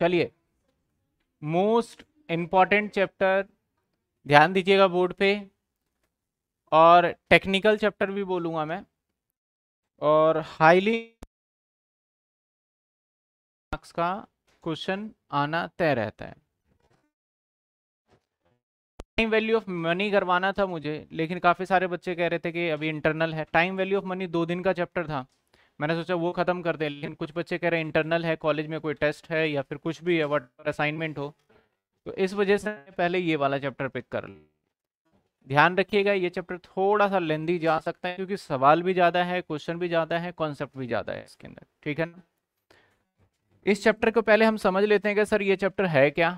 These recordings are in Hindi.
चलिए मोस्ट इम्पॉर्टेंट चैप्टर ध्यान दीजिएगा बोर्ड पे और टेक्निकल चैप्टर भी बोलूँगा मैं और हाईली मार्क्स का क्वेश्चन आना तय रहता है टाइम वैल्यू ऑफ मनी करवाना था मुझे लेकिन काफ़ी सारे बच्चे कह रहे थे कि अभी इंटरनल है टाइम वैल्यू ऑफ मनी दो दिन का चैप्टर था मैंने सोचा वो ख़त्म कर दें लेकिन कुछ बच्चे कह रहे हैं इंटरनल है कॉलेज में कोई टेस्ट है या फिर कुछ भी है वट असाइनमेंट हो तो इस वजह से पहले ये वाला चैप्टर पिक कर लें ध्यान रखिएगा ये चैप्टर थोड़ा सा लेंदी जा सकता है क्योंकि सवाल भी ज़्यादा है क्वेश्चन भी ज़्यादा है कॉन्सेप्ट भी ज़्यादा है इसके अंदर ठीक है ना इस चैप्टर को पहले हम समझ लेते हैं कि सर ये चैप्टर है क्या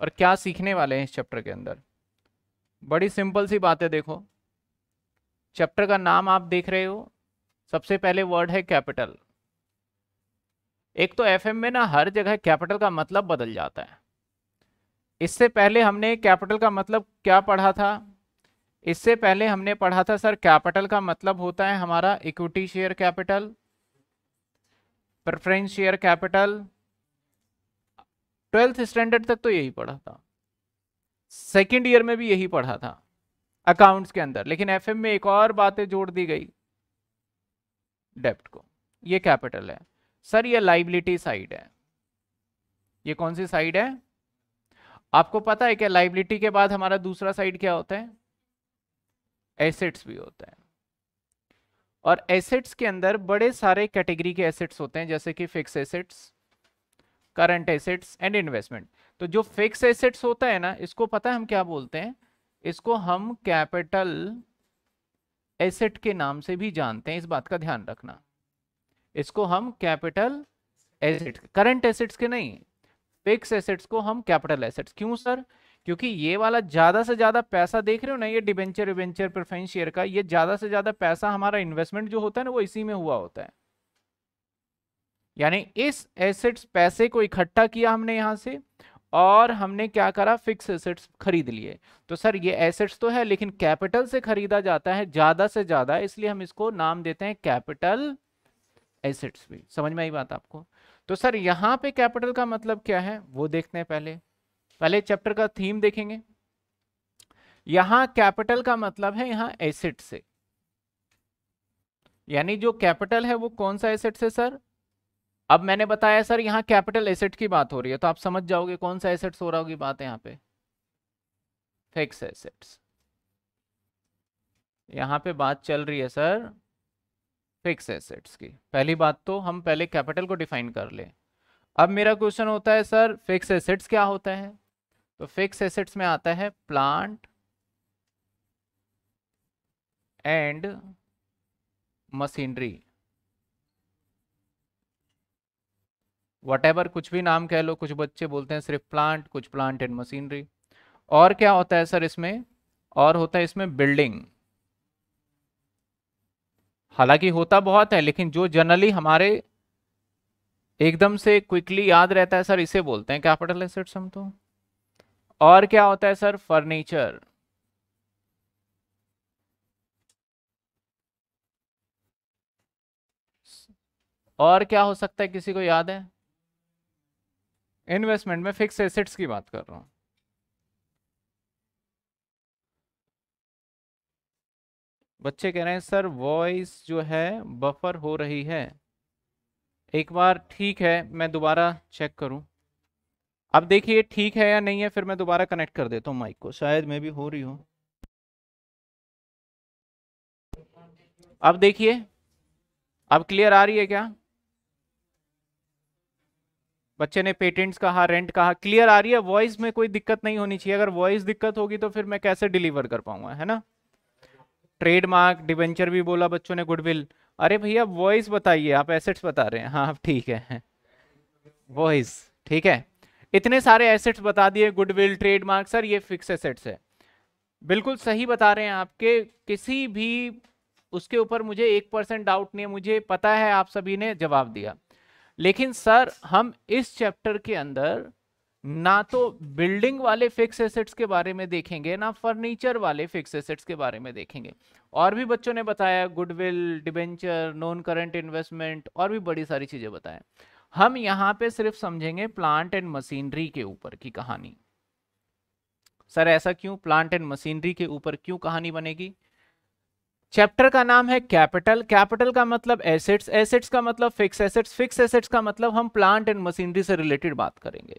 और क्या सीखने वाले हैं इस चैप्टर के अंदर बड़ी सिंपल सी बात है देखो चैप्टर का नाम आप देख रहे हो सबसे पहले वर्ड है कैपिटल एक तो एफ में ना हर जगह कैपिटल का मतलब बदल जाता है इससे पहले हमने कैपिटल का मतलब क्या पढ़ा था इससे पहले हमने पढ़ा था सर कैपिटल का मतलब होता है हमारा equity share capital preference share capital twelfth standard तक तो यही पढ़ा था सेकेंड ईयर में भी यही पढ़ा था अकाउंट्स के अंदर लेकिन एफ में एक और बातें जोड़ दी गई डेप्ट को ये कैपिटल है सर ये लाइबिलिटी साइड है ये कौन सी साइड है आपको पता है क्या लाइबिलिटी के बाद हमारा दूसरा साइड क्या होता है एसेट्स भी होता है और एसेट्स के अंदर बड़े सारे कैटेगरी के एसेट्स होते हैं जैसे कि fix assets current assets and investment तो जो फिक्स एसेट्स होता है ना इसको पता है हम क्या बोलते हैं इसको हम कैपिटल एसेट के नाम से भी जानते हैं इस बात का ध्यान रखना इसको हम कैपिटल एसेट करंट एसेट्स के नहीं फिक्स एसेट्स को हम कैपिटल एसेट्स क्यों सर क्योंकि ये वाला ज़्यादा से ज़्यादा पैसा देख रहे हो ना ये डिवेंचर विवेंचर प्रिफरेंस शेयर का ये ज़्यादा से ज़्यादा पैसा हमारा इन्वेस्टमेंट जो होता है ना वो इसी में हुआ होता है यानी इस एसेट्स पैसे को इकट्ठा किया हमने यहां से और हमने क्या करा फिक्स एसेट्स खरीद लिए तो सर ये एसेट्स तो है लेकिन कैपिटल से खरीदा जाता है ज़्यादा से ज़्यादा इसलिए हम इसको नाम देते हैं कैपिटल एसेट्स भी समझ में आई बात आपको तो सर यहाँ पे कैपिटल का मतलब क्या है वो देखते हैं पहले पहले चैप्टर का थीम देखेंगे यहाँ कैपिटल का मतलब है यहाँ एसेट से यानी जो कैपिटल है वो कौन सा एसेट से सर अब मैंने बताया सर यहाँ कैपिटल एसेट की बात हो रही है तो आप समझ जाओगे कौन सा एसेट्स हो रहा होगी बात यहाँ पे फिक्स एसेट्स यहाँ पे बात चल रही है सर फिक्स एसेट्स की पहली बात तो हम पहले कैपिटल को डिफाइन कर ले अब मेरा क्वेश्चन होता है सर फिक्स एसेट्स क्या होता है तो फिक्स एसेट्स में आता है प्लांट एंड मशीनरी वट कुछ भी नाम कह लो कुछ बच्चे बोलते हैं सिर्फ प्लांट कुछ प्लांट एंड मशीनरी और क्या होता है सर इसमें और होता है इसमें बिल्डिंग हालांकि होता बहुत है लेकिन जो जनरली हमारे एकदम से क्विकली याद रहता है सर इसे बोलते हैं कैपिटल एसेट्स हम तो और क्या होता है सर फर्नीचर और क्या हो सकता है किसी को याद है इन्वेस्टमेंट में फिक्स एसेट्स की बात कर रहा हूं बच्चे कह रहे हैं सर वॉइस जो है बफर हो रही है एक बार ठीक है मैं दोबारा चेक करूं अब देखिए ठीक है या नहीं है फिर मैं दोबारा कनेक्ट कर देता हूं माइक को शायद मैं भी हो रही हूं अब देखिए अब क्लियर आ रही है क्या बच्चे ने पेटेंट्स कहा रेंट कहा क्लियर आ रही है वॉइस में कोई दिक्कत नहीं होनी चाहिए अगर वॉइस दिक्कत होगी तो फिर मैं कैसे डिलीवर कर पाऊंगा है ना ट्रेडमार्क डिवेंचर भी बोला बच्चों ने गुडविल अरे भैया वॉइस बताइए आप एसेट्स बता रहे हैं हाँ ठीक है वॉइस ठीक है इतने सारे एसेट्स बता दिए गुडविल ट्रेडमार्क सर ये फिक्स एसेट्स है बिल्कुल सही बता रहे हैं आपके किसी भी उसके ऊपर मुझे एक परसेंट डाउट नहीं है मुझे पता है आप सभी ने जवाब दिया लेकिन सर हम इस चैप्टर के अंदर ना तो बिल्डिंग वाले फिक्स एसेट्स के बारे में देखेंगे ना फर्नीचर वाले फिक्स एसेट्स के बारे में देखेंगे और भी बच्चों ने बताया goodwill debenture non current investment और भी बड़ी सारी चीज़ें बताए हम यहाँ पे सिर्फ समझेंगे प्लांट एंड मशीनरी के ऊपर की कहानी सर ऐसा क्यों प्लांट एंड मशीनरी के ऊपर क्यों कहानी बनेगी चैप्टर का नाम है कैपिटल कैपिटल का मतलब एसेट्स एसेट्स का मतलब फिक्स एसेट्स फिक्स एसेट्स का मतलब हम प्लांट एंड मशीनरी से रिलेटेड बात करेंगे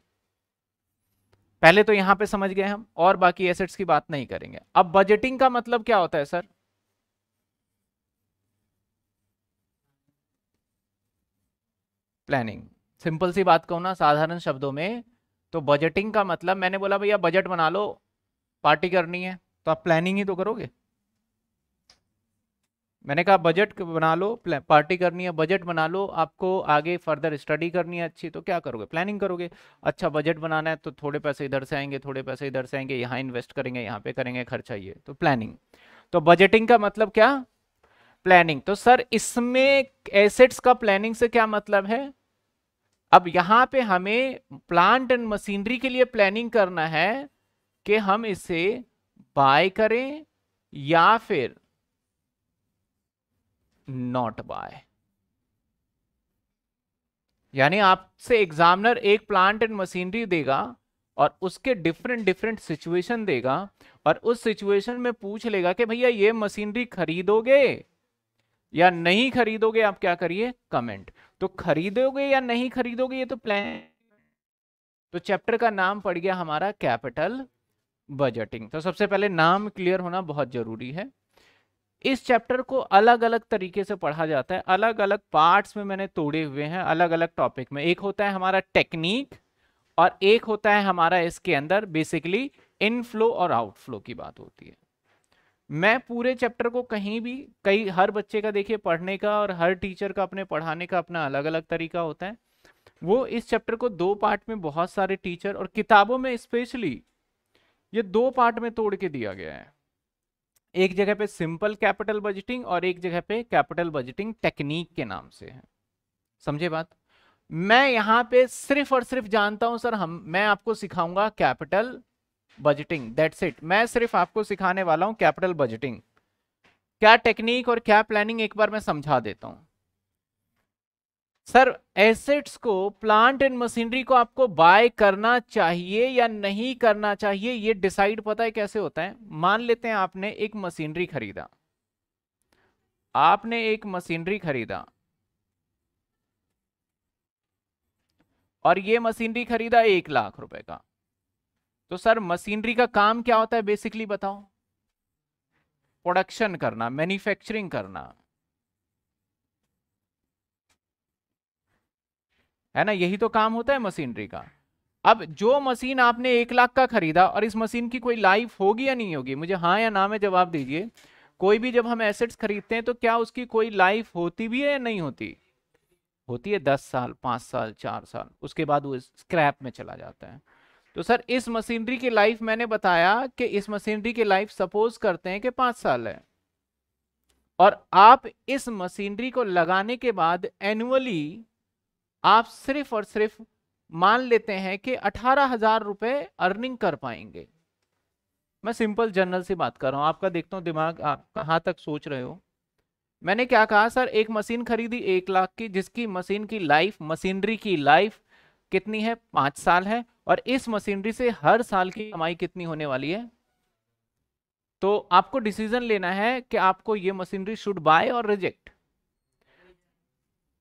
पहले तो यहां पे समझ गए हम और बाकी एसेट्स की बात नहीं करेंगे अब बजटिंग का मतलब क्या होता है सर प्लानिंग सिंपल सी बात कहू ना साधारण शब्दों में तो बजटिंग का मतलब मैंने बोला भैया बजट बना लो पार्टी करनी है तो आप प्लानिंग ही तो करोगे मैंने कहा बजट बना लो पार्टी करनी है बजट बना लो आपको आगे फर्दर स्टडी करनी है अच्छी तो क्या करोगे प्लानिंग करोगे अच्छा बजट बनाना है तो थोड़े पैसे इधर से आएंगे थोड़े पैसे इधर से आएंगे यहाँ इन्वेस्ट करेंगे यहाँ पे करेंगे खर्चा ये तो प्लानिंग तो बजटिंग का मतलब क्या प्लानिंग तो सर इसमें एसेट्स का प्लानिंग से क्या मतलब है अब यहाँ पे हमें प्लांट एंड मशीनरी के लिए प्लानिंग करना है कि हम इसे बाय करें या फिर नॉट बाय यानी आपसे एग्जामिनर एक प्लांट एंड मशीनरी देगा और उसके डिफरेंट डिफरेंट सिचुएशन देगा और उस सिचुएशन में पूछ लेगा कि भैया ये मशीनरी खरीदोगे या नहीं खरीदोगे आप क्या करिए कमेंट तो खरीदोगे या नहीं खरीदोगे ये तो प्लान तो चैप्टर का नाम पड़ गया हमारा कैपिटल बजटिंग तो सबसे पहले नाम क्लियर होना बहुत जरूरी है इस चैप्टर को अलग अलग तरीके से पढ़ा जाता है अलग अलग पार्ट्स में मैंने तोड़े हुए हैं अलग अलग टॉपिक में एक होता है हमारा टेक्निक और एक होता है हमारा इसके अंदर बेसिकली इनफ्लो और आउटफ्लो की बात होती है मैं पूरे चैप्टर को कहीं भी कई हर बच्चे का देखिए पढ़ने का और हर टीचर का अपने पढ़ाने का अपना अलग अलग तरीका होता है वो इस चैप्टर को दो पार्ट में बहुत सारे टीचर और किताबों में स्पेशली ये दो पार्ट में तोड़ के दिया गया है एक जगह पे सिंपल कैपिटल बजटिंग और एक जगह पे कैपिटल बजटिंग टेक्निक के नाम से है समझे बात मैं यहां पे सिर्फ और सिर्फ जानता हूं सर हम मैं आपको सिखाऊंगा कैपिटल बजटिंग दैट्स इट मैं सिर्फ आपको सिखाने वाला हूं कैपिटल बजटिंग क्या टेक्निक और क्या प्लानिंग एक बार मैं समझा देता हूं सर एसेट्स को प्लांट एंड मशीनरी को आपको बाय करना चाहिए या नहीं करना चाहिए ये डिसाइड पता है कैसे होता है मान लेते हैं आपने एक मशीनरी खरीदा आपने एक मशीनरी खरीदा और ये मशीनरी खरीदा एक लाख रुपए का तो सर मशीनरी का काम क्या होता है बेसिकली बताओ प्रोडक्शन करना मैन्युफैक्चरिंग करना है ना यही तो काम होता है मशीनरी का अब जो मशीन आपने एक लाख का खरीदा और इस मशीन की कोई लाइफ होगी या नहीं होगी मुझे हाँ या ना में जवाब दीजिए कोई भी जब हम एसेट्स खरीदते हैं तो क्या उसकी कोई लाइफ होती भी है या नहीं होती होती है दस साल पाँच साल चार साल उसके बाद वो स्क्रैप में चला जाता है तो सर इस मशीनरी की लाइफ मैंने बताया कि इस मशीनरी की लाइफ सपोज करते हैं कि पाँच साल है और आप इस मशीनरी को लगाने के बाद एनुअली आप सिर्फ और सिर्फ मान लेते हैं कि अठारह हजार रुपए अर्निंग कर पाएंगे मैं सिंपल जनरल से बात कर रहा हूं आपका देखता हूं दिमाग आप कहां तक सोच रहे हो मैंने क्या कहा सर एक मशीन खरीदी एक लाख की जिसकी मशीन की लाइफ मशीनरी की लाइफ कितनी है पांच साल है और इस मशीनरी से हर साल की कमाई कितनी होने वाली है तो आपको डिसीजन लेना है कि आपको ये मशीनरी शुड बाय और रिजेक्ट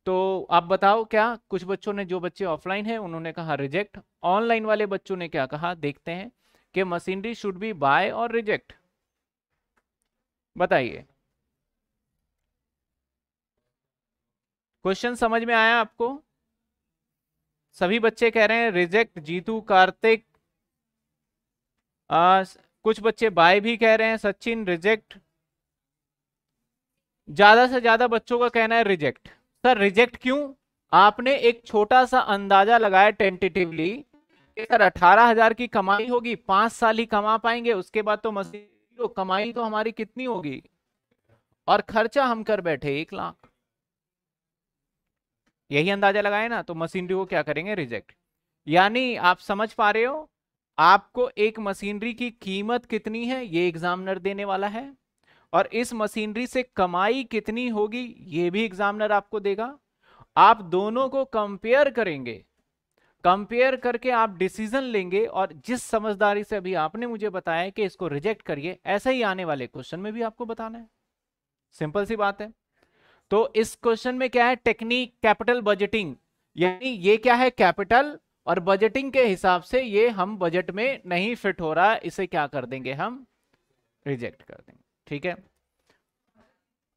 तो आप बताओ क्या कुछ बच्चों ने जो बच्चे ऑफलाइन हैं उन्होंने कहा रिजेक्ट ऑनलाइन वाले बच्चों ने क्या कहा देखते हैं कि मशीनरी शुड बी बाय और रिजेक्ट बताइए क्वेश्चन समझ में आया आपको सभी बच्चे कह रहे हैं रिजेक्ट जीतू कार्तिक आ, कुछ बच्चे बाय भी कह रहे हैं सचिन रिजेक्ट ज्यादा से ज्यादा बच्चों का कहना है रिजेक्ट सर रिजेक्ट क्यों आपने एक छोटा सा अंदाजा लगाया टेंटेटिवली सर अठारह हजार की कमाई होगी पांच साल ही कमा पाएंगे उसके बाद तो तो कमाई तो हमारी कितनी होगी और खर्चा हम कर बैठे एक लाख यही अंदाजा लगाए ना तो मशीनरी को क्या करेंगे रिजेक्ट यानी आप समझ पा रहे हो आपको एक मशीनरी की कीमत कितनी है ये एग्जामिनर देने वाला है और इस मशीनरी से कमाई कितनी होगी ये भी एग्जामिनर आपको देगा आप दोनों को कंपेयर करेंगे कंपेयर करके आप डिसीजन लेंगे और जिस समझदारी से अभी आपने मुझे बताया कि इसको रिजेक्ट करिए ऐसे ही आने वाले क्वेश्चन में भी आपको बताना है सिंपल सी बात है तो इस क्वेश्चन में क्या है टेक्निक कैपिटल बजटिंग यानी ये क्या है कैपिटल और बजटिंग के हिसाब से ये हम बजट में नहीं फिट हो रहा इसे क्या कर देंगे हम रिजेक्ट कर देंगे ठीक है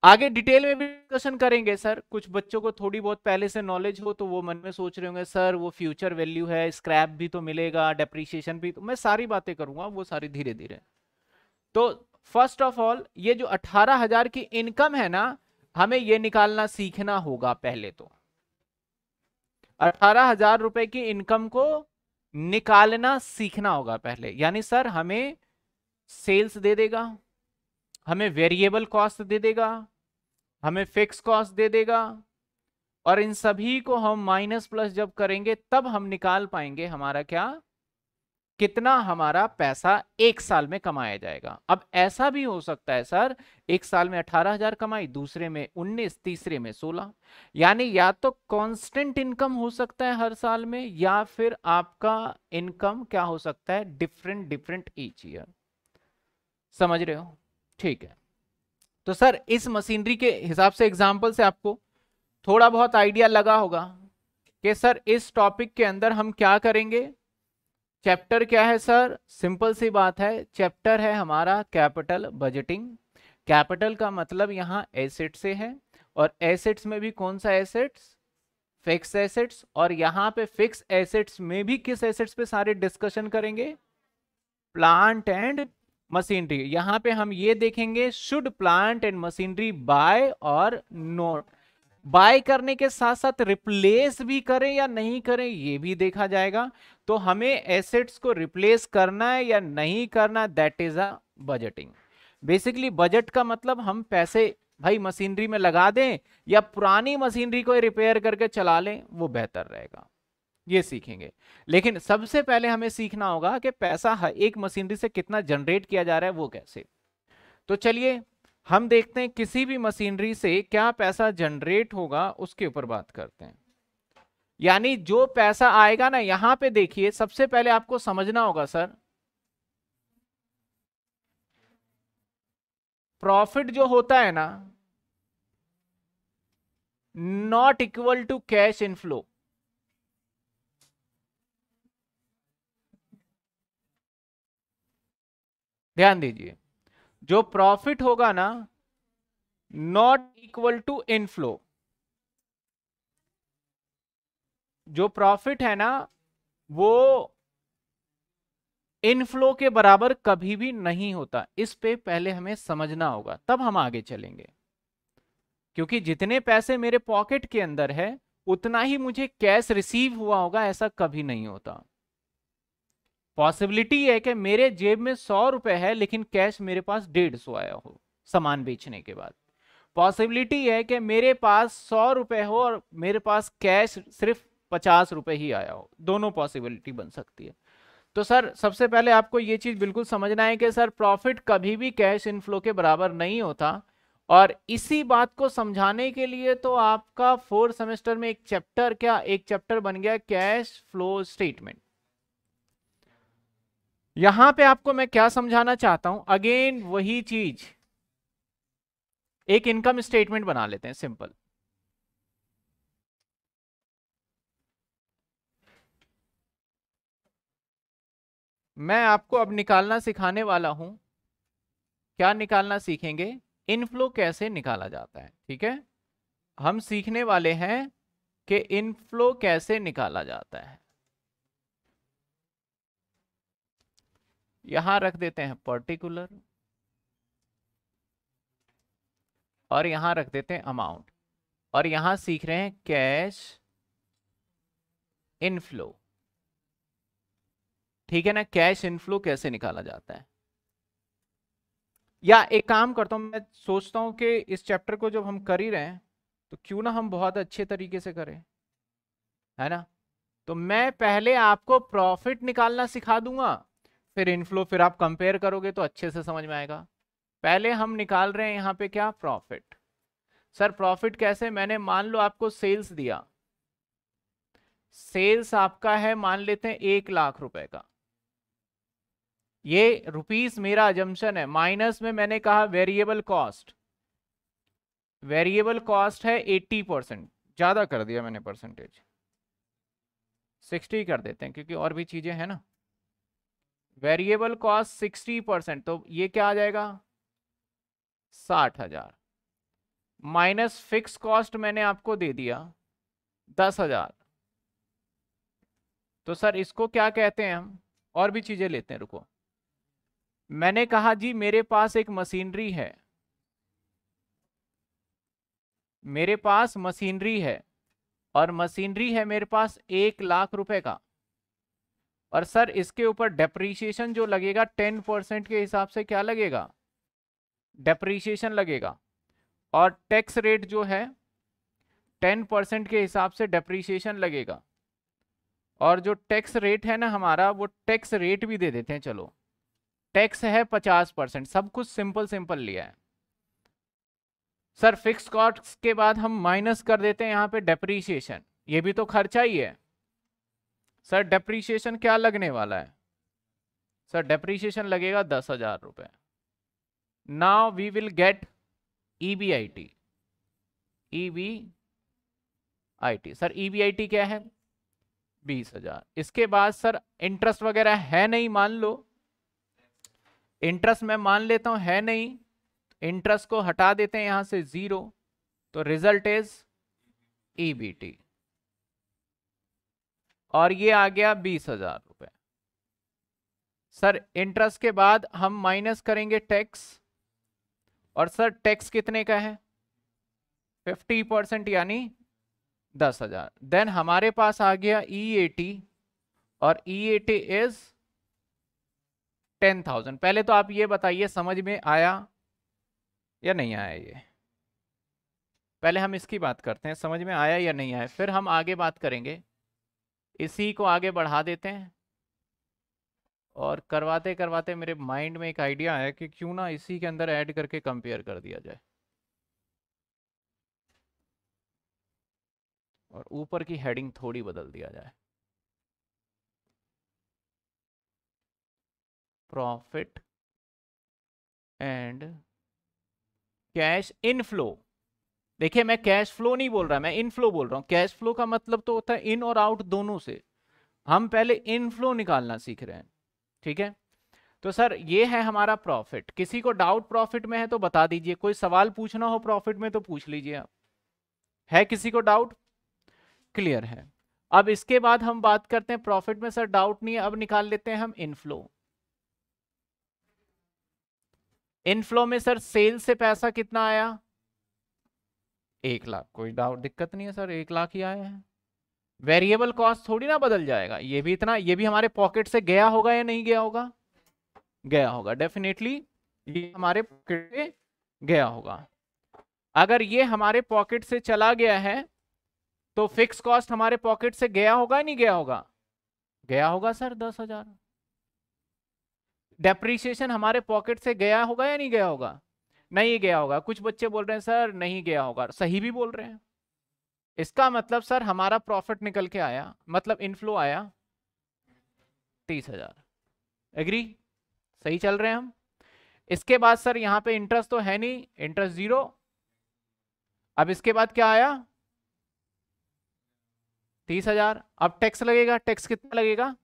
आगे डिटेल में भी डिस्कशन करेंगे सर कुछ बच्चों को थोड़ी बहुत पहले से नॉलेज हो तो वो मन में सोच रहे होंगे सर वो फ्यूचर वैल्यू है स्क्रैप भी तो मिलेगा डेप्रिसिएशन भी तो मैं सारी बातें करूंगा वो सारी धीरे धीरे तो फर्स्ट ऑफ ऑल ये जो अठारह हजार की इनकम है ना हमें ये निकालना सीखना होगा पहले तो अठारह हजार रुपए की इनकम को निकालना सीखना होगा पहले यानी सर हमें सेल्स दे देगा हमें वेरिएबल कॉस्ट दे देगा हमें फिक्स कॉस्ट दे देगा और इन सभी को हम माइनस प्लस जब करेंगे तब हम निकाल पाएंगे हमारा क्या कितना हमारा पैसा एक साल में कमाया जाएगा अब ऐसा भी हो सकता है सर एक साल में अठारह हजार कमाई दूसरे में उन्नीस तीसरे में सोलह यानी या तो कांस्टेंट इनकम हो सकता है हर साल में या फिर आपका इनकम क्या हो सकता है डिफरेंट डिफरेंट ईच ईयर समझ रहे हो ठीक है तो सर इस मशीनरी के हिसाब से एग्जाम्पल से आपको थोड़ा बहुत आइडिया लगा होगा कि सर इस टॉपिक के अंदर हम क्या करेंगे चैप्टर क्या है सर सिंपल सी बात है चैप्टर है हमारा कैपिटल बजटिंग कैपिटल का मतलब यहाँ एसेट से है और एसेट्स में भी कौन सा एसेट्स फिक्स एसेट्स और यहाँ पे फिक्स एसेट्स में भी किस एसेट्स पे सारे डिस्कशन करेंगे प्लांट एंड मशीनरी यहाँ पे हम ये देखेंगे should plant and machinery buy और नो बाय करने के साथ साथ रिप्लेस भी करें या नहीं करें ये भी देखा जाएगा तो हमें एसेट्स को रिप्लेस करना है या नहीं करना that is a budgeting basically budget का मतलब हम पैसे भाई मशीनरी में लगा दें या पुरानी मशीनरी को रिपेयर करके चला लें वो बेहतर रहेगा ये सीखेंगे लेकिन सबसे पहले हमें सीखना होगा कि पैसा एक मशीनरी से कितना जनरेट किया जा रहा है वो कैसे तो चलिए हम देखते हैं किसी भी मशीनरी से क्या पैसा जनरेट होगा उसके ऊपर बात करते हैं यानी जो पैसा आएगा ना यहां पे देखिए सबसे पहले आपको समझना होगा सर प्रॉफिट जो होता है ना not equal to cash inflow ध्यान दीजिए जो प्रॉफिट होगा ना नॉट इक्वल टू इनफ्लो जो प्रॉफिट है ना वो इनफ्लो के बराबर कभी भी नहीं होता इस पे पहले हमें समझना होगा तब हम आगे चलेंगे क्योंकि जितने पैसे मेरे पॉकेट के अंदर है उतना ही मुझे कैश रिसीव हुआ होगा ऐसा कभी नहीं होता पॉसिबिलिटी है कि मेरे जेब में सौ रुपए है लेकिन कैश मेरे पास डेढ़ सौ आया हो सामान बेचने के बाद पॉसिबिलिटी है कि मेरे पास सौ रुपए हो और मेरे पास कैश सिर्फ पचास रुपए ही आया हो दोनों पॉसिबिलिटी बन सकती है तो सर सबसे पहले आपको ये चीज़ बिल्कुल समझना है कि सर प्रॉफिट कभी भी कैश इनफ्लो के बराबर नहीं होता और इसी बात को समझाने के लिए तो आपका फोर्थ सेमेस्टर में एक चैप्टर क्या एक चैप्टर बन गया कैश फ्लो स्टेटमेंट यहां पे आपको मैं क्या समझाना चाहता हूं अगेन वही चीज एक इनकम स्टेटमेंट बना लेते हैं सिंपल मैं आपको अब निकालना सिखाने वाला हूं क्या निकालना सीखेंगे इनफ्लो कैसे निकाला जाता है ठीक है हम सीखने वाले हैं कि इनफ्लो कैसे निकाला जाता है यहां रख देते हैं पर्टिकुलर और यहां रख देते हैं अमाउंट और यहां सीख रहे हैं कैश इनफ्लो ठीक है ना कैश इनफ्लो कैसे निकाला जाता है या एक काम करता हूं मैं सोचता हूं कि इस चैप्टर को जब हम कर ही रहे हैं तो क्यों ना हम बहुत अच्छे तरीके से करें है ना तो मैं पहले आपको प्रॉफिट निकालना सिखा दूंगा फिर इनफ्लो फिर आप कंपेयर करोगे तो अच्छे से समझ में आएगा पहले हम निकाल रहे हैं यहाँ पे क्या प्रॉफिट सर प्रॉफिट कैसे मैंने मान लो आपको सेल्स दिया सेल्स आपका है मान लेते हैं एक लाख रुपए का ये रुपीस मेरा अजम्पन है माइनस में मैंने कहा वेरिएबल कॉस्ट वेरिएबल कॉस्ट है 80 परसेंट ज़्यादा कर दिया मैंने परसेंटेज 60 कर देते हैं क्योंकि और भी चीज़ें हैं ना वेरिएबल कॉस्ट सिक्सटी परसेंट तो ये क्या आ जाएगा साठ हजार माइनस फिक्स कॉस्ट मैंने आपको दे दिया दस हजार तो सर इसको क्या कहते हैं हम और भी चीजें लेते हैं रुको मैंने कहा जी मेरे पास एक मशीनरी है मेरे पास मशीनरी है और मशीनरी है मेरे पास एक लाख रुपए का और सर इसके ऊपर डेप्रीशिएशन जो लगेगा टेन परसेंट के हिसाब से क्या लगेगा डेप्रीशिएशन लगेगा और टैक्स रेट जो है टेन परसेंट के हिसाब से डेप्रीशिएशन लगेगा और जो टैक्स रेट है ना हमारा वो टैक्स रेट भी दे देते हैं चलो टैक्स है पचास परसेंट सब कुछ सिंपल सिंपल लिया है सर फिक्स कॉस्ट के बाद हम माइनस कर देते हैं यहाँ पे डेप्रीशिएशन ये भी तो खर्चा ही है सर डेप्रीशिएशन क्या लगने वाला है सर डेप्रीशिएशन लगेगा दस हजार रुपये now we will get E B I T E B I T sir E B I T क्या है बीस हजार इसके बाद सर इंटरेस्ट वगैरह है नहीं मान लो इंटरेस्ट मैं मान लेता हूँ है नहीं इंटरेस्ट को हटा देते हैं यहाँ से ज़ीरो तो result is E B T और ये आ गया बीस हजार रुपये सर इंटरेस्ट के बाद हम माइनस करेंगे टैक्स और सर टैक्स कितने का है फिफ्टी परसेंट यानी दस हजार देन हमारे पास आ गया ई ए टी और E A T is ten thousand पहले तो आप ये बताइए समझ में आया या नहीं आया ये पहले हम इसकी बात करते हैं समझ में आया या नहीं आया फिर हम आगे बात करेंगे इसी को आगे बढ़ा देते हैं और करवाते करवाते मेरे माइंड में एक आइडिया है कि क्यों ना इसी के अंदर ऐड करके कंपेयर कर दिया जाए और ऊपर की हेडिंग थोड़ी बदल दिया जाए प्रॉफिट एंड कैश इनफ्लो देखिए मैं कैश फ्लो नहीं बोल रहा मैं इनफ्लो बोल रहा हूँ कैश फ्लो का मतलब तो होता है इन और आउट दोनों से हम पहले इनफ्लो निकालना सीख रहे हैं ठीक है तो सर ये है हमारा प्रॉफिट किसी को डाउट प्रॉफिट में है तो बता दीजिए कोई सवाल पूछना हो प्रॉफिट में तो पूछ लीजिए आप है किसी को डाउट क्लियर है अब इसके बाद हम बात करते हैं प्रॉफिट में सर डाउट नहीं है अब निकाल लेते हैं हम इनफ्लो इनफ्लो में सर सेल से पैसा कितना आया एक लाख कोई डाउट दिक्कत नहीं है सर एक लाख ही आया है वेरिएबल कॉस्ट थोड़ी ना बदल जाएगा ये भी इतना ये भी हमारे पॉकेट से गया होगा या नहीं गया होगा गया होगा डेफिनेटली ये हमारे पॉकेट से गया होगा अगर ये हमारे पॉकेट से चला गया है तो फिक्स कॉस्ट हमारे पॉकेट से गया होगा या नहीं गया होगा गया होगा सर दस हजार डेप्रीशिएशन हमारे पॉकेट से गया होगा या नहीं गया होगा नहीं गया होगा कुछ बच्चे बोल रहे हैं सर नहीं गया होगा सही भी बोल रहे हैं इसका मतलब सर हमारा प्रॉफिट निकल के आया मतलब इनफ्लो आया तीस हजार एग्री सही चल रहे हैं हम इसके बाद सर यहाँ पे इंटरेस्ट तो है नहीं इंटरेस्ट जीरो अब इसके बाद क्या आया तीस हजार अब टैक्स लगेगा टैक्स कितना लगेगा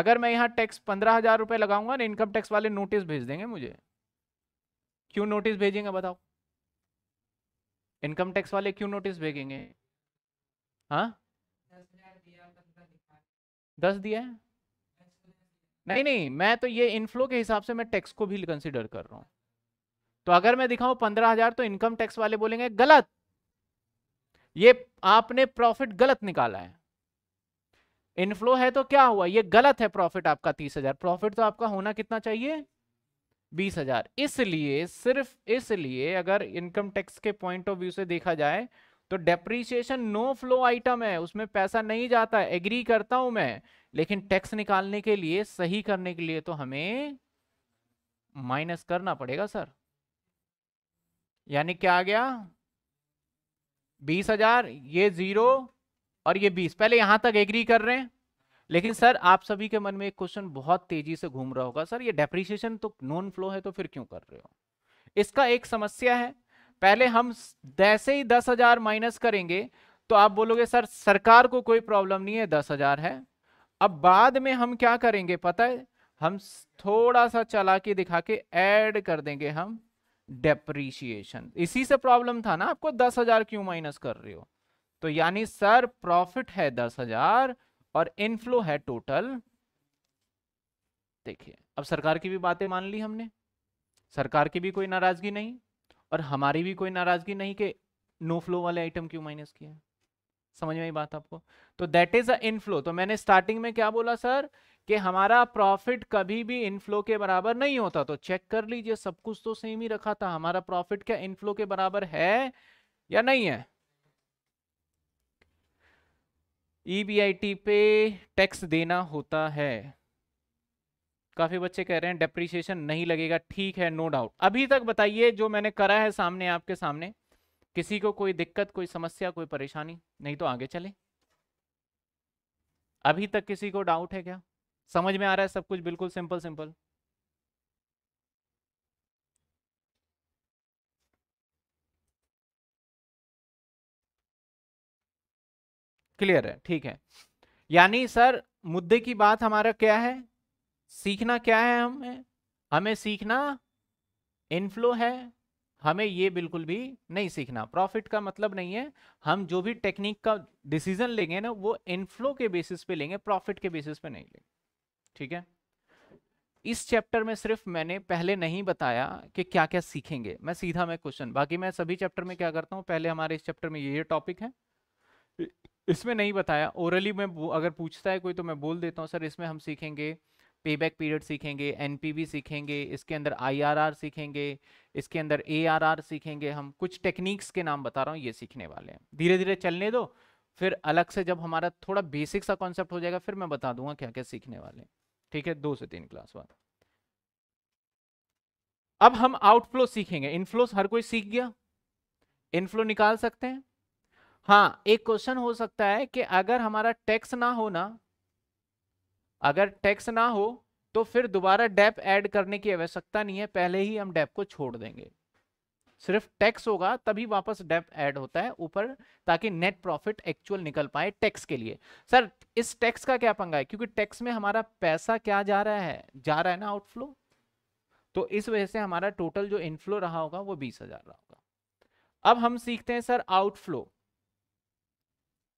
अगर मैं यहाँ टैक्स पंद्रह हजार रुपये लगाऊंगा ना इनकम टैक्स वाले नोटिस भेज देंगे मुझे क्यों नोटिस भेजेंगे बताओ इनकम टैक्स वाले क्यों नोटिस भेजेंगे हाँ दस दिया है नहीं नहीं मैं तो ये इनफ्लो के हिसाब से मैं टैक्स को भी कंसिडर कर रहा हूँ तो अगर मैं दिखाऊं पंद्रह हजार तो इनकम टैक्स वाले बोलेंगे गलत ये आपने प्रॉफिट गलत निकाला है इनफ्लो है तो क्या हुआ ये गलत है प्रॉफिट आपका तीस हजार प्रॉफिट तो आपका होना कितना चाहिए बीस हजार इसलिए सिर्फ इसलिए अगर इनकम टैक्स के पॉइंट ऑफ व्यू से देखा जाए तो डेप्रीसिएशन नो फ्लो आइटम है उसमें पैसा नहीं जाता एग्री करता हूं मैं लेकिन टैक्स निकालने के लिए सही करने के लिए तो हमें माइनस करना पड़ेगा सर यानी क्या आ गया बीस हजार ये जीरो और ये बीस पहले यहां तक एग्री कर रहे हैं लेकिन सर आप सभी के मन में एक क्वेश्चन बहुत तेजी से घूम रहा होगा सर ये डेप्रिसिएशन तो नॉन फ्लो है तो फिर क्यों कर रहे हो इसका एक समस्या है पहले हम जैसे ही दस हजार माइनस करेंगे तो आप बोलोगे सर सरकार को कोई प्रॉब्लम नहीं है दस हजार है अब बाद में हम क्या करेंगे पता है हम थोड़ा सा चला के दिखा के एड कर देंगे हम डेप्रीशिएशन इसी से प्रॉब्लम था ना आपको दस हजार क्यों माइनस कर रहे हो तो यानी सर प्रॉफिट है दस हजार और इनफ्लो है टोटल देखिए अब सरकार की भी बातें मान ली हमने सरकार की भी कोई नाराजगी नहीं और हमारी भी कोई नाराजगी नहीं कि नो फ्लो वाले आइटम क्यों माइनस किया समझ में आई बात आपको तो दैट इज अ इनफ्लो तो मैंने स्टार्टिंग में क्या बोला सर कि हमारा प्रॉफिट कभी भी इनफ्लो के बराबर नहीं होता तो चेक कर लीजिए सब कुछ तो सेम ही रखा था हमारा प्रॉफिट क्या इनफ्लो के बराबर है या नहीं है ईबीआईटी e पे टैक्स देना होता है काफी बच्चे कह रहे हैं डेप्रीशिएशन नहीं लगेगा ठीक है नो डाउट अभी तक बताइए जो मैंने करा है सामने आपके सामने किसी को कोई दिक्कत कोई समस्या कोई परेशानी नहीं तो आगे चले अभी तक किसी को डाउट है क्या समझ में आ रहा है सब कुछ बिल्कुल सिंपल सिंपल क्लियर है ठीक है यानी सर मुद्दे की बात हमारा क्या है सीखना क्या है हमें हमें सीखना इनफ्लो है हमें ये बिल्कुल भी नहीं सीखना प्रॉफिट का मतलब नहीं है हम जो भी टेक्निक का डिसीजन लेंगे ना वो इनफ्लो के बेसिस पे लेंगे प्रॉफिट के बेसिस पे नहीं लेंगे ठीक है इस चैप्टर में सिर्फ मैंने पहले नहीं बताया कि क्या क्या सीखेंगे मैं सीधा मैं क्वेश्चन बाकी मैं सभी चैप्टर में क्या करता हूँ पहले हमारे इस चैप्टर में ये टॉपिक है इसमें नहीं बताया ओरली में अगर पूछता है कोई तो मैं बोल देता हूँ सर इसमें हम सीखेंगे पे बैक पीरियड सीखेंगे बी सीखेंगे इसके अंदर आर सीखेंगे इसके अंदर आर सीखेंगे हम कुछ टेक्निक्स के नाम बता रहा हूँ ये सीखने वाले हैं धीरे धीरे चलने दो फिर अलग से जब हमारा थोड़ा बेसिक सा कॉन्सेप्ट हो जाएगा फिर मैं बता दूंगा क्या क्या सीखने वाले हैं ठीक है दो से तीन क्लास बाद अब हम आउटफ्लो सीखेंगे इनफ्लो हर कोई सीख गया इनफ्लो निकाल सकते हैं हाँ एक क्वेश्चन हो सकता है कि अगर हमारा टैक्स ना हो ना अगर टैक्स ना हो तो फिर दोबारा डेप ऐड करने की आवश्यकता नहीं है पहले ही हम डेप को छोड़ देंगे सिर्फ टैक्स होगा तभी वापस डेप ऐड होता है ऊपर ताकि नेट प्रॉफिट एक्चुअल निकल पाए टैक्स के लिए सर इस टैक्स का क्या पंगा है क्योंकि टैक्स में हमारा पैसा क्या जा रहा है जा रहा है ना आउटफ्लो तो इस वजह से हमारा टोटल जो इनफ्लो रहा होगा वो बीस हजार रहा होगा अब हम सीखते हैं सर आउटफ्लो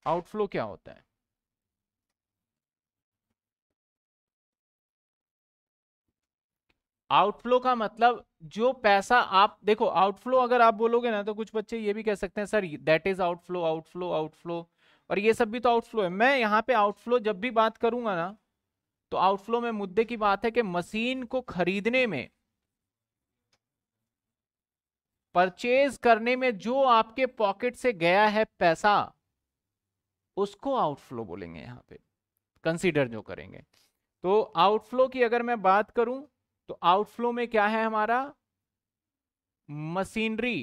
आउटफ्लो क्या होता है आउटफ्लो का मतलब जो पैसा आप देखो आउटफ्लो अगर आप बोलोगे ना तो कुछ बच्चे ये भी कह सकते हैं sir that is outflow outflow outflow और ये सब भी तो आउटफ्लो है मैं यहाँ पे आउटफ्लो जब भी बात करूंगा ना तो आउटफ्लो में मुद्दे की बात है कि मशीन को खरीदने में परचेज करने में जो आपके पॉकेट से गया है पैसा उसको आउटफ्लो बोलेंगे यहाँ पे कंसीडर जो करेंगे तो आउटफ्लो की अगर मैं बात करूं तो आउटफ्लो में क्या है हमारा मशीनरी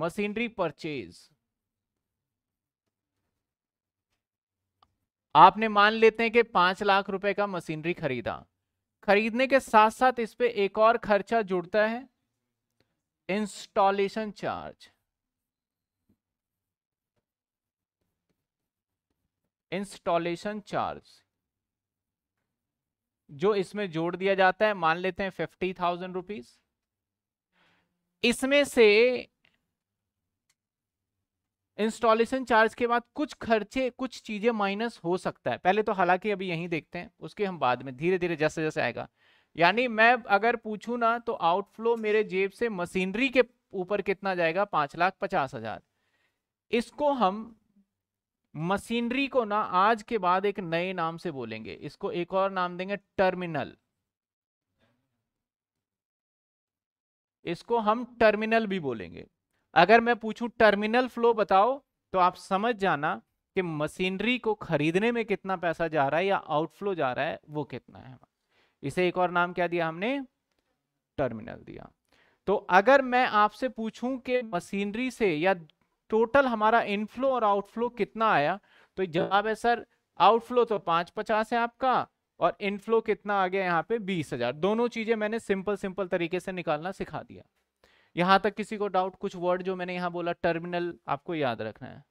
मशीनरी परचेज आपने मान लेते हैं कि पांच लाख रुपए का मशीनरी खरीदा खरीदने के साथ साथ इस पे एक और खर्चा जुड़ता है इंस्टॉलेशन चार्ज इंस्टॉलेशन चार्ज जो इसमें जोड़ दिया जाता है मान लेते हैं फिफ्टी थाउजेंड रुपीज इसमें से इंस्टॉलेशन चार्ज के बाद कुछ खर्चे कुछ चीजें माइनस हो सकता है पहले तो हालांकि अभी यहीं देखते हैं उसके हम बाद में धीरे धीरे जैसे जैसे आएगा यानी मैं अगर पूछूं ना तो आउटफ्लो मेरे जेब से मशीनरी के ऊपर कितना जाएगा पांच लाख पचास हजार इसको हम मशीनरी को ना आज के बाद एक नए नाम से बोलेंगे इसको एक और नाम देंगे टर्मिनल इसको हम टर्मिनल भी बोलेंगे अगर मैं पूछूं टर्मिनल फ्लो बताओ तो आप समझ जाना कि मशीनरी को खरीदने में कितना पैसा जा रहा है या आउटफ्लो जा रहा है वो कितना है इसे एक और नाम क्या दिया हमने टर्मिनल दिया तो अगर मैं आपसे पूछूं कि मशीनरी से या टोटल हमारा इनफ्लो और आउटफ्लो कितना आया तो जवाब है सर आउटफ्लो तो पाँच पचास है आपका और इनफ्लो कितना आ गया यहाँ पे बीस हजार दोनों चीजें मैंने सिंपल सिंपल तरीके से निकालना सिखा दिया यहाँ तक किसी को डाउट कुछ वर्ड जो मैंने यहाँ बोला टर्मिनल आपको याद रखना है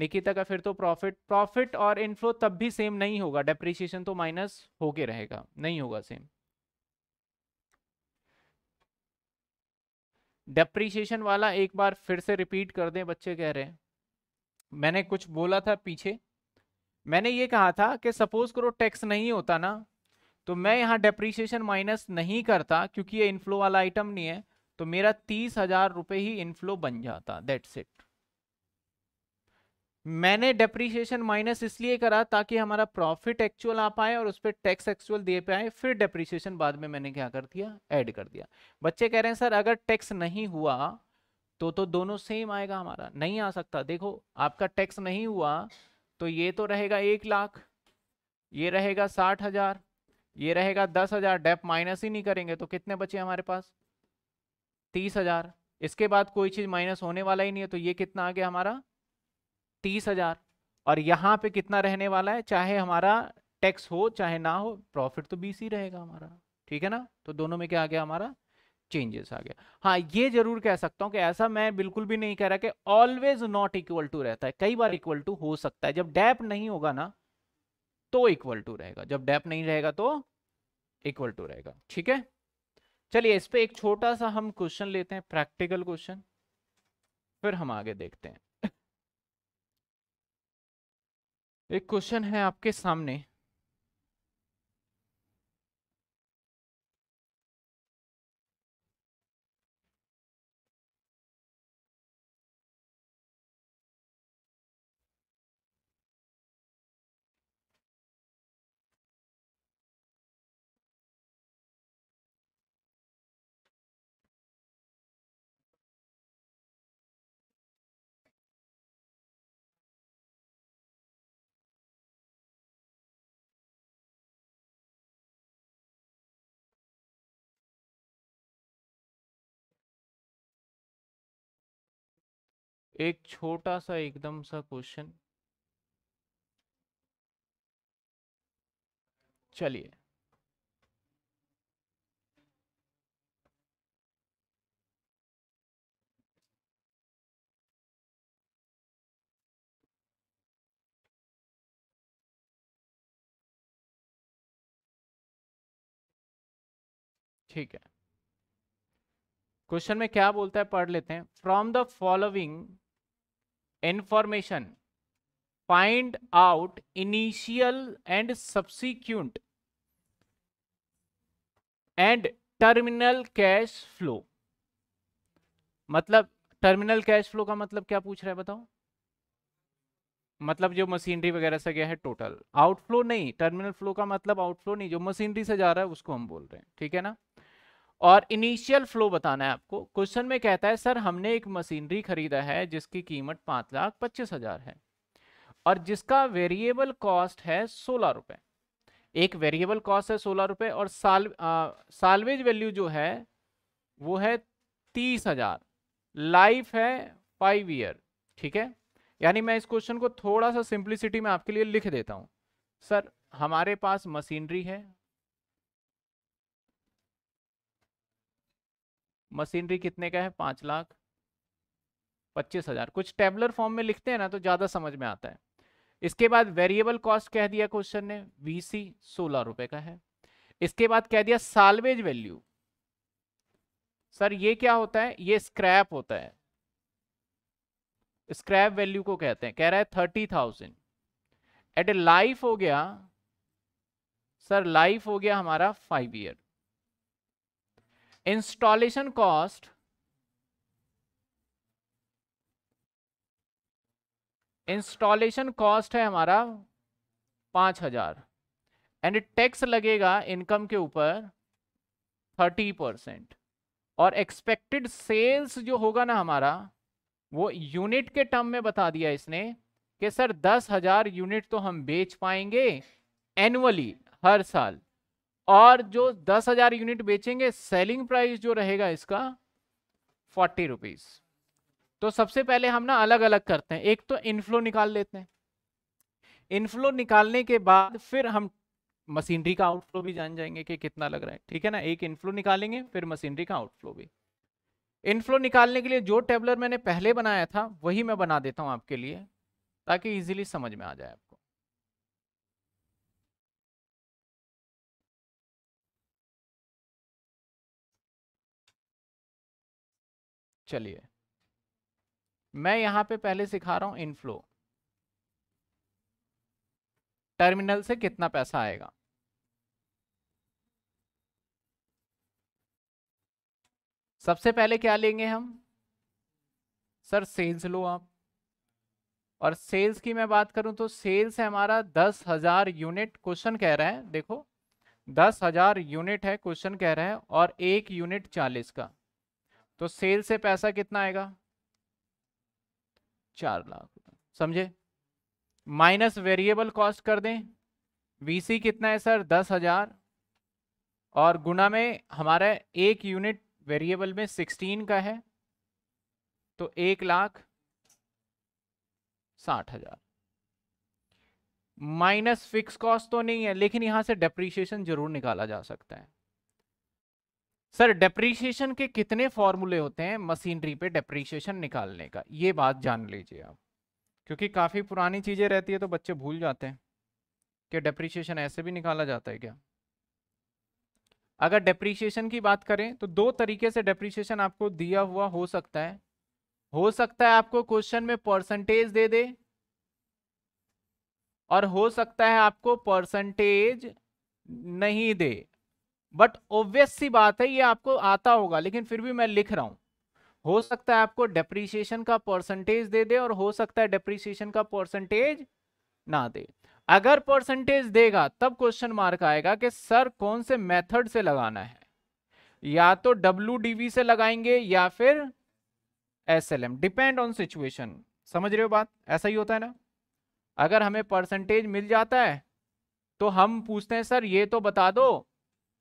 निकिता का फिर तो प्रॉफिट प्रॉफिट और इनफ्लो तब भी सेम नहीं होगा डेप्रिसिएशन तो माइनस होके रहेगा नहीं होगा सेम डेप्रीशिएशन वाला एक बार फिर से रिपीट कर दें बच्चे कह रहे हैं मैंने कुछ बोला था पीछे मैंने ये कहा था कि सपोज करो टैक्स नहीं होता ना तो मैं यहाँ डेप्रीशिएशन माइनस नहीं करता क्योंकि ये इनफ्लो वाला आइटम नहीं है तो मेरा तीस हजार रुपये ही इनफ्लो बन जाता दैट्स इट मैंने डेप्रीशिएशन माइनस इसलिए करा ताकि हमारा प्रॉफिट एक्चुअल आ पाए और उस पर टैक्स एक्चुअल दे पाए फिर डेप्रीशिएशन बाद में मैंने क्या कर दिया ऐड कर दिया बच्चे कह रहे हैं सर अगर टैक्स नहीं हुआ तो तो दोनों सेम आएगा हमारा नहीं आ सकता देखो आपका टैक्स नहीं हुआ तो ये तो रहेगा एक लाख ये रहेगा साठ हजार ये रहेगा दस हजार डेप माइनस ही नहीं करेंगे तो कितने बचे हमारे पास तीस हजार इसके बाद कोई चीज़ माइनस होने वाला ही नहीं है तो ये कितना आ गया हमारा तीस हजार और यहाँ पे कितना रहने वाला है चाहे हमारा टैक्स हो चाहे ना हो प्रॉफिट तो बीस ही रहेगा हमारा ठीक है ना तो दोनों में क्या आ गया हमारा चेंजेस आ गया हाँ ये जरूर कह सकता हूँ कि ऐसा मैं बिल्कुल भी नहीं कह रहा कि ऑलवेज नॉट इक्वल टू रहता है कई बार इक्वल टू हो सकता है जब डैप नहीं होगा ना तो इक्वल टू रहेगा जब डैप नहीं रहेगा तो इक्वल टू रहेगा ठीक है चलिए इस पे एक छोटा सा हम क्वेश्चन लेते हैं प्रैक्टिकल क्वेश्चन फिर हम आगे देखते हैं एक क्वेश्चन है आपके सामने एक छोटा सा एकदम सा क्वेश्चन चलिए ठीक है क्वेश्चन में क्या बोलता है पढ़ लेते हैं from the following information find out initial and subsequent and terminal cash flow मतलब टर्मिनल कैश फ्लो का मतलब क्या पूछ रहा है बताओ मतलब जो मशीनरी वगैरह से गया है टोटल आउटफ्लो नहीं टर्मिनल फ्लो का मतलब आउटफ्लो नहीं जो मशीनरी से जा रहा है उसको हम बोल रहे हैं ठीक है ना और इनिशियल फ्लो बताना है आपको क्वेश्चन में कहता है सर हमने एक मशीनरी खरीदा है जिसकी कीमत पाँच लाख पच्चीस हजार है और जिसका वेरिएबल कॉस्ट है सोलह रुपये एक वेरिएबल कॉस्ट है सोलह रुपये और साल सालवेज वैल्यू जो है वो है तीस हजार लाइफ है फाइव ईयर ठीक है यानी मैं इस क्वेश्चन को थोड़ा सा सिंप्लिसिटी में आपके लिए लिख देता हूँ सर हमारे पास मशीनरी है मशीनरी कितने का है पाँच लाख पच्चीस हजार कुछ टेबलर फॉर्म में लिखते हैं ना तो ज़्यादा समझ में आता है इसके बाद वेरिएबल कॉस्ट कह दिया क्वेश्चन ने वीसी सोलह रुपए का है इसके बाद कह दिया सालवेज वैल्यू सर ये क्या होता है ये स्क्रैप होता है स्क्रैप वैल्यू को कहते हैं कह रहा है thirty thousand at a life हो गया सर लाइफ हो गया हमारा five year installation cost installation cost है हमारा पांच हजार एंड टैक्स लगेगा इनकम के ऊपर थर्टी परसेंट और एक्सपेक्टेड सेल्स जो होगा ना हमारा वो यूनिट के टर्म में बता दिया इसने कि सर दस हजार यूनिट तो हम बेच पाएंगे एनुअली हर साल और जो दस हजार यूनिट बेचेंगे सेलिंग प्राइस जो रहेगा इसका फोर्टी रुपीज तो सबसे पहले हम ना अलग अलग करते हैं एक तो इनफ्लो निकाल लेते हैं इनफ्लो निकालने के बाद फिर हम मशीनरी का आउटफ्लो भी जान जाएंगे कि कितना लग रहा है ठीक है ना एक इनफ्लो निकालेंगे फिर मशीनरी का आउटफ्लो भी इनफ्लो निकालने के लिए जो टेबलर मैंने पहले बनाया था वही मैं बना देता हूं आपके लिए ताकि इजीली समझ में आ जाए आपको चलिए मैं यहां पे पहले सिखा रहा हूं इनफ्लो टर्मिनल से कितना पैसा आएगा सबसे पहले क्या लेंगे हम सर सेल्स लो आप और सेल्स की मैं बात करूं तो सेल्स है हमारा दस हजार यूनिट क्वेश्चन कह रहा है देखो दस हजार यूनिट है क्वेश्चन कह रहा है और एक यूनिट चालीस का तो सेल से पैसा कितना आएगा चार लाख समझे माइनस वेरिएबल कॉस्ट कर दें वीसी कितना है सर दस हजार और गुना में हमारा एक यूनिट वेरिएबल में सिक्सटीन का है तो एक लाख साठ हजार माइनस फिक्स कॉस्ट तो नहीं है लेकिन यहां से डेप्रीशिएशन जरूर निकाला जा सकता है सर डेप्रीशिएशन के कितने फॉर्मूले होते हैं मशीनरी पे डेप्रीशिएशन निकालने का ये बात जान लीजिए आप क्योंकि काफ़ी पुरानी चीज़ें रहती है तो बच्चे भूल जाते हैं कि डेप्रीशिएशन ऐसे भी निकाला जाता है क्या अगर डेप्रीशिएशन की बात करें तो दो तरीके से डेप्रीशिएशन आपको दिया हुआ हो सकता है हो सकता है आपको क्वेश्चन में परसेंटेज दे दे और हो सकता है आपको परसेंटेज नहीं दे बट ऑब्वियस सी बात है ये आपको आता होगा लेकिन फिर भी मैं लिख रहा हूं हो सकता है आपको डेप्रीसिएशन का परसेंटेज दे दे और हो सकता है डेप्रीसिएशन का परसेंटेज ना दे अगर परसेंटेज देगा तब क्वेश्चन मार्क आएगा कि सर कौन से मेथड से लगाना है या तो डब्ल्यू से लगाएंगे या फिर S L M depend on situation समझ रहे हो बात ऐसा ही होता है ना अगर हमें परसेंटेज मिल जाता है तो हम पूछते हैं सर ये तो बता दो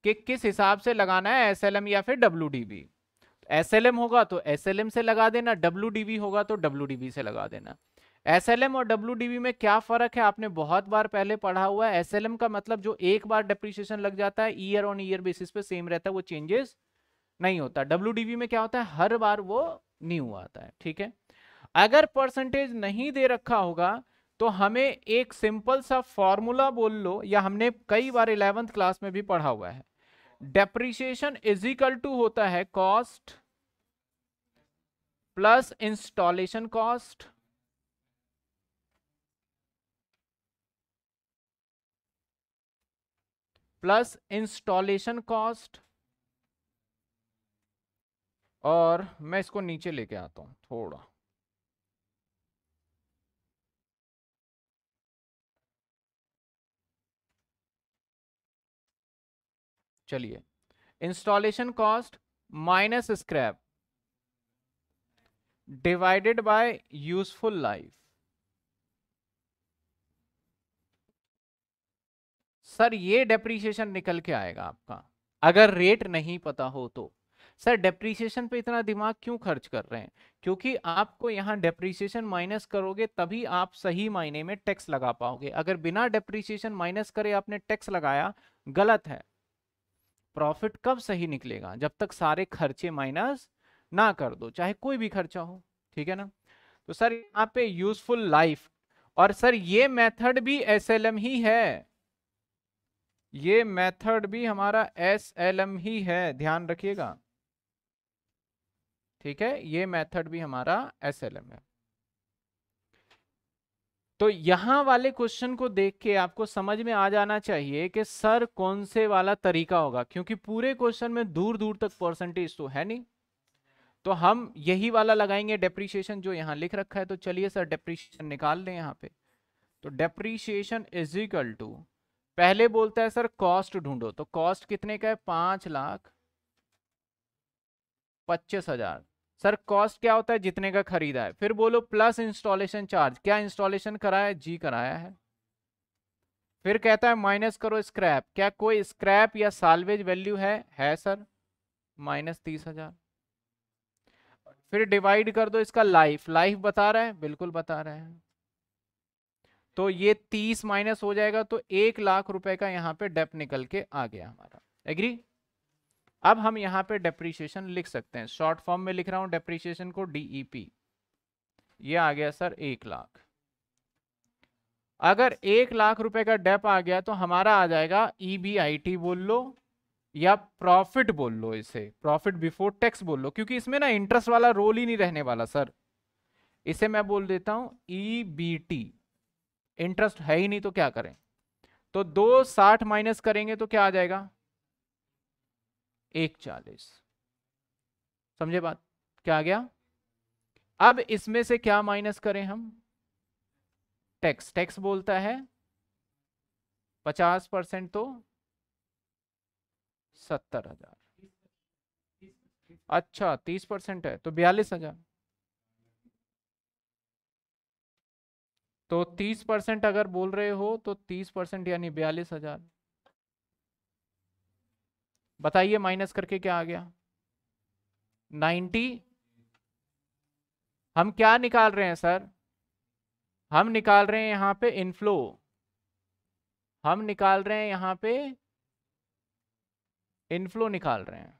कि किस हिसाब से लगाना है एसएलएम या फिर डब्ल्यू एसएलएम होगा तो एसएलएम से लगा देना डब्ल्यू होगा तो डब्ल्यू से लगा देना एसएलएम और डब्ल्यू में क्या फर्क है आपने बहुत बार पहले पढ़ा हुआ है एसएलएम का मतलब जो एक बार डेप्रिसिएशन लग जाता है ईयर ऑन ईयर बेसिस पे सेम रहता है वो चेंजेस नहीं होता डब्ल्यू में क्या होता है हर बार वो न्यू आता है ठीक है अगर परसेंटेज नहीं दे रखा होगा तो हमें एक सिंपल सा फॉर्मूला बोल लो या हमने कई बार इलेवंथ क्लास में भी पढ़ा हुआ है डेप्रिसिएशन इज इक्वल टू होता है cost plus installation cost plus installation cost और मैं इसको नीचे लेके आता हूं थोड़ा चलिए installation cost minus scrap divided by useful life sir ये डेप्रीशिएशन निकल के आएगा आपका अगर रेट नहीं पता हो तो सर डेप्रीशिएशन पे इतना दिमाग क्यों खर्च कर रहे हैं क्योंकि आपको यहाँ डेप्रीशिएशन माइनस करोगे तभी आप सही मायने में टैक्स लगा पाओगे अगर बिना डेप्रीशिएशन माइनस करे आपने टैक्स लगाया गलत है प्रॉफिट कब सही निकलेगा जब तक सारे खर्चे माइनस ना कर दो चाहे कोई भी खर्चा हो ठीक है ना तो सर यहाँ पे यूजफुल लाइफ और सर ये मेथड भी एस ही है ये मेथड भी हमारा एस ही है ध्यान रखिएगा ठीक है ये मेथड भी हमारा एस है तो यहां वाले क्वेश्चन को देख के आपको समझ में आ जाना चाहिए कि सर कौन से वाला तरीका होगा क्योंकि पूरे क्वेश्चन में दूर दूर तक परसेंटेज तो है नहीं तो हम यही वाला लगाएंगे डेप्रीशिएशन जो यहां लिख रखा है तो चलिए सर डेप्रीशिएशन निकाल लें यहां पे तो डेप्रीशिएशन इज इक्वल टू पहले बोलता है सर कॉस्ट ढूंढो तो कॉस्ट कितने का है पांच लाख पच्चीस हजार सर कॉस्ट क्या होता है जितने का खरीदा है फिर बोलो प्लस इंस्टॉलेशन चार्ज क्या इंस्टॉलेशन कराया जी कराया है फिर कहता है माइनस करो स्क्रैप क्या कोई स्क्रैप या सालवेज वैल्यू है है सर माइनस तीस हजार फिर डिवाइड कर दो इसका लाइफ लाइफ बता रहा है बिल्कुल बता रहा है तो ये तीस माइनस हो जाएगा तो एक लाख रुपए का यहाँ पे डेप निकल के आ गया हमारा एग्री अब हम यहां पे डेप्रीशिएशन लिख सकते हैं शॉर्ट फॉर्म में लिख रहा हूं डेप्रीशिएशन को डीईपी e ये आ गया सर एक लाख अगर एक लाख रुपए का डेप आ गया तो हमारा आ जाएगा ईबीआईटी e बोल लो या प्रॉफिट बोल लो इसे प्रॉफिट बिफोर टैक्स बोल लो क्योंकि इसमें ना इंटरेस्ट वाला रोल ही नहीं रहने वाला सर इसे मैं बोल देता हूं ईबीटी इंटरेस्ट है ही नहीं तो क्या करें तो दो साठ माइनस करेंगे तो क्या आ जाएगा एक चालीस समझे बात क्या आ गया अब इसमें से क्या माइनस करें हम टैक्स टैक्स बोलता है पचास परसेंट तो सत्तर हजार अच्छा तीस परसेंट है तो बयालीस हजार तो तीस परसेंट अगर बोल रहे हो तो तीस परसेंट यानी बयालीस हजार बताइए माइनस करके क्या आ गया 90 हम क्या निकाल रहे हैं सर हम निकाल रहे हैं यहां पे इनफ्लो हम निकाल रहे हैं यहां पे इनफ्लो निकाल रहे हैं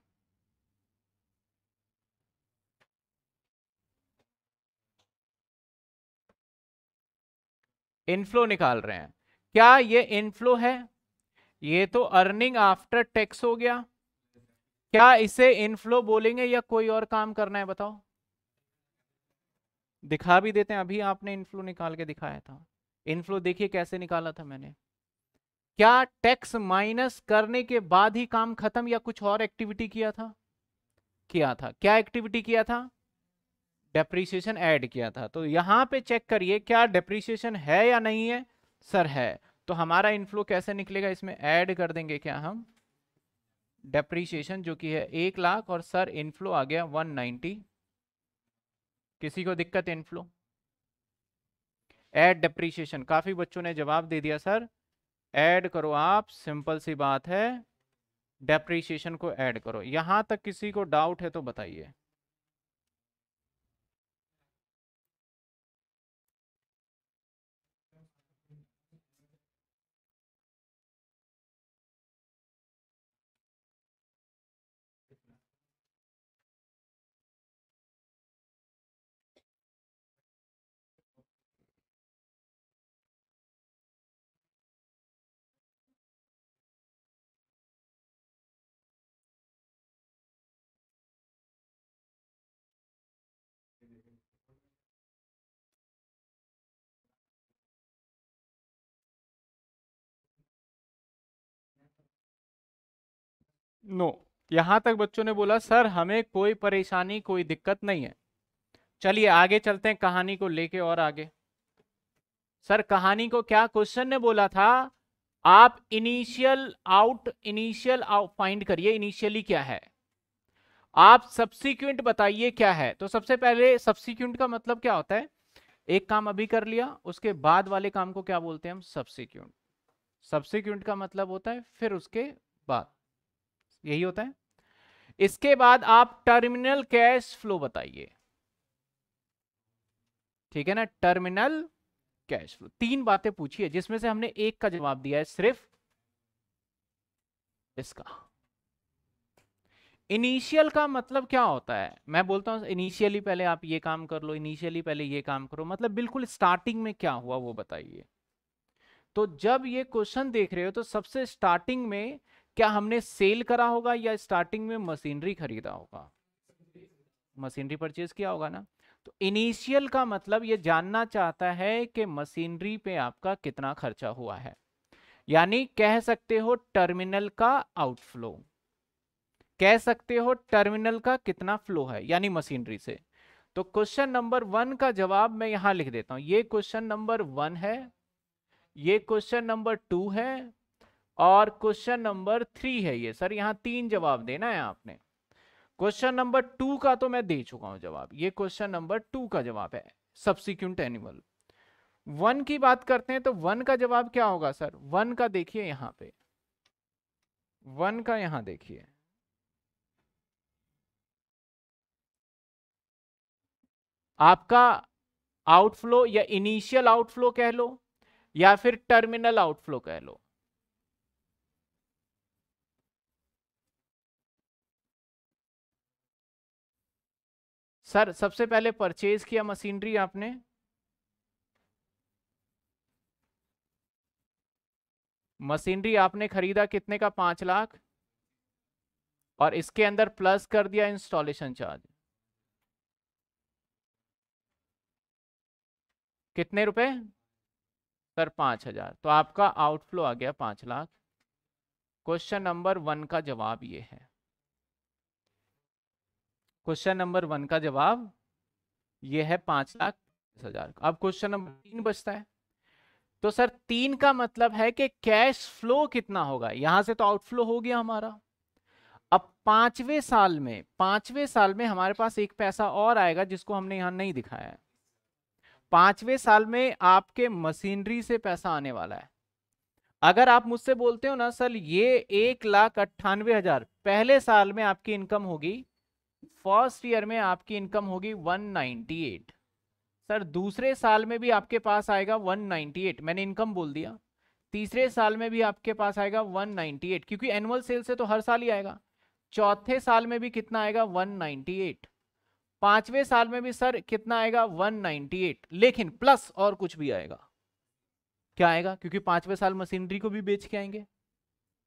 इनफ्लो निकाल रहे हैं क्या ये इनफ्लो है ये तो अर्निंग आफ्टर टैक्स हो गया क्या इसे इनफ्लो बोलेंगे या कोई और काम करना है बताओ दिखा भी देते हैं अभी आपने इनफ्लो निकाल के दिखाया था इनफ्लो देखिए कैसे निकाला था मैंने क्या टैक्स माइनस करने के बाद ही काम खत्म या कुछ और एक्टिविटी किया था किया था क्या एक्टिविटी किया था डेप्रीसिएशन ऐड किया था तो यहां पे चेक करिए क्या डेप्रीसिएशन है या नहीं है सर है तो हमारा इनफ्लो कैसे निकलेगा इसमें ऐड कर देंगे क्या हम डेप्रीशिएशन जो कि है एक लाख और सर इनफ्लो आ गया वन नाइन्टी किसी को दिक्कत इनफ्लो ऐड डेप्रीशिएशन काफ़ी बच्चों ने जवाब दे दिया सर ऐड करो आप सिंपल सी बात है डेप्रीशिएशन को ऐड करो यहां तक किसी को डाउट है तो बताइए नो यहां तक बच्चों ने बोला सर हमें कोई परेशानी कोई दिक्कत नहीं है चलिए आगे चलते हैं कहानी को लेके और आगे सर कहानी को क्या क्वेश्चन ने बोला था आप initial out initial out find करिए इनिशियली क्या है आप सब्सिक्वेंट बताइए क्या है तो सबसे पहले सब्सिक्वेंट का मतलब क्या होता है एक काम अभी कर लिया उसके बाद वाले काम को क्या बोलते हैं हम सब्सिक्वेंट सब्सिक्वेंट का मतलब होता है फिर उसके बाद यही होता है इसके बाद आप टर्मिनल कैश फ्लो बताइए ठीक है ना टर्मिनल कैश फ्लो तीन बातें पूछी है जिसमें से हमने एक का जवाब दिया है सिर्फ इसका इनिशियल का मतलब क्या होता है मैं बोलता हूं इनिशियली पहले आप ये काम कर लो इनिशियली पहले ये काम करो मतलब बिल्कुल स्टार्टिंग में क्या हुआ वो बताइए तो जब ये क्वेश्चन देख रहे हो तो सबसे स्टार्टिंग में क्या हमने सेल करा होगा या स्टार्टिंग में मशीनरी खरीदा होगा मशीनरी परचेज किया होगा ना तो इनिशियल का मतलब ये जानना चाहता है कि मशीनरी पे आपका कितना खर्चा हुआ है यानी कह सकते हो टर्मिनल का आउटफ्लो कह सकते हो टर्मिनल का कितना फ्लो है यानी मशीनरी से तो क्वेश्चन नंबर वन का जवाब मैं यहां लिख देता हूं ये क्वेश्चन नंबर वन है ये क्वेश्चन नंबर टू है और क्वेश्चन नंबर थ्री है ये सर यहाँ तीन जवाब देना है आपने क्वेश्चन नंबर टू का तो मैं दे चुका हूं जवाब ये क्वेश्चन नंबर टू का जवाब है सब्सिक्यूंट एनिमल वन की बात करते हैं तो वन का जवाब क्या होगा सर वन का देखिए यहां पे वन का यहां देखिए आपका आउटफ्लो या इनिशियल आउटफ्लो कह लो या फिर टर्मिनल आउटफ्लो कह लो सर सबसे पहले परचेज किया मशीनरी आपने मशीनरी आपने खरीदा कितने का पांच लाख और इसके अंदर प्लस कर दिया इंस्टॉलेशन चार्ज कितने रुपए सर पांच हजार तो आपका आउटफ्लो आ गया पांच लाख क्वेश्चन नंबर वन का जवाब ये है क्वेश्चन नंबर वन का जवाब यह है पांच लाख हजार अब क्वेश्चन नंबर तीन बचता है तो सर तीन का मतलब है कि कैश फ्लो कितना होगा यहां से तो आउटफ्लो हो गया हमारा अब पांचवें साल में पांचवें साल में हमारे पास एक पैसा और आएगा जिसको हमने यहां नहीं दिखाया है पांचवें साल में आपके मशीनरी से पैसा आने वाला है अगर आप मुझसे बोलते हो ना सर ये एक लाख अट्ठानवे हजार पहले साल में आपकी इनकम होगी फर्स्ट ईयर में आपकी इनकम होगी 198 सर दूसरे साल में भी आपके पास आएगा 198 मैंने इनकम बोल दिया तीसरे साल में भी आपके पास आएगा 198 क्योंकि एनुअल सेल से तो हर साल ही आएगा चौथे साल में भी कितना आएगा 198 पांचवें साल में भी सर कितना आएगा 198 लेकिन प्लस और कुछ भी आएगा क्या आएगा क्योंकि पांचवें साल मशीनरी को भी बेच के आएंगे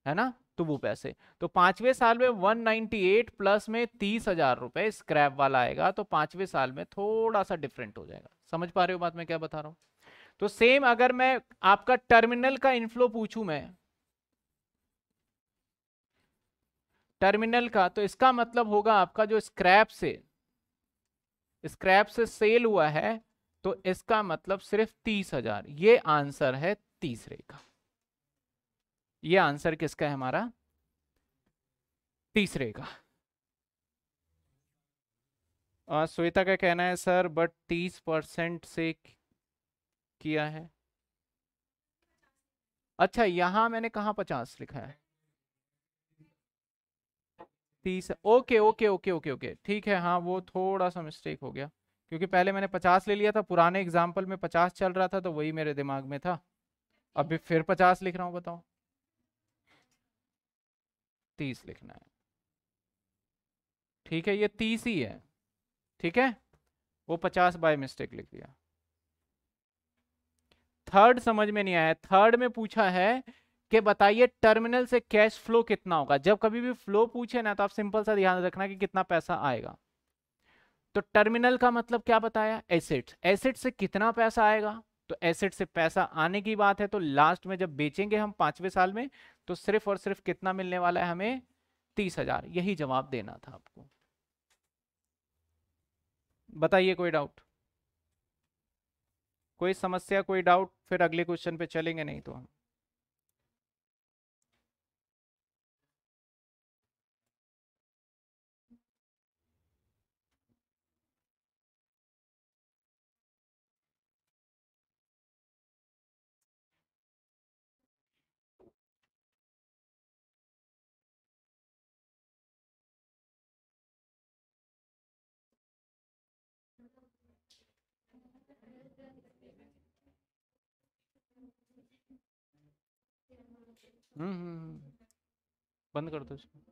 है ना गुफ्तु तो पैसे तो पांचवें साल में 198 प्लस में तीस हजार रुपए स्क्रैप वाला आएगा तो पांचवें साल में थोड़ा सा डिफरेंट हो जाएगा समझ पा रहे हो बात मैं क्या बता रहा हूं तो सेम अगर मैं आपका टर्मिनल का इनफ्लो पूछू मैं टर्मिनल का तो इसका मतलब होगा आपका जो स्क्रैप से स्क्रैप से सेल हुआ है तो इसका मतलब सिर्फ तीस हजार ये आंसर है तीसरे का ये आंसर किसका है हमारा तीसरे का आ, श्वेता का कहना है सर बट तीस परसेंट से किया है अच्छा यहां मैंने कहा पचास लिखा है तीस okay okay okay okay okay ठीक है हाँ वो थोड़ा सा मिस्टेक हो गया क्योंकि पहले मैंने पचास ले लिया था पुराने एग्जाम्पल में पचास चल रहा था तो वही मेरे दिमाग में था अभी फिर पचास लिख रहा हूँ बताओ तीस लिखना है ठीक है ये तीस ही है ठीक है वो पचास बाय मिस्टेक लिख दिया थर्ड समझ में नहीं आया थर्ड में पूछा है कि बताइए टर्मिनल से कैश फ्लो कितना होगा जब कभी भी फ्लो पूछे ना तो आप सिंपल सा ध्यान रखना कि कितना पैसा आएगा तो टर्मिनल का मतलब क्या बताया एसेट्स एसेट से कितना पैसा आएगा तो एसेट से पैसा आने की बात है तो लास्ट में जब बेचेंगे हम पांचवें साल में तो सिर्फ और सिर्फ कितना मिलने वाला है हमें तीस हजार यही जवाब देना था आपको बताइए कोई डाउट कोई समस्या कोई डाउट फिर अगले क्वेश्चन पे चलेंगे नहीं तो हम हम्म, हम्म हम्म, बंद कर दो इसको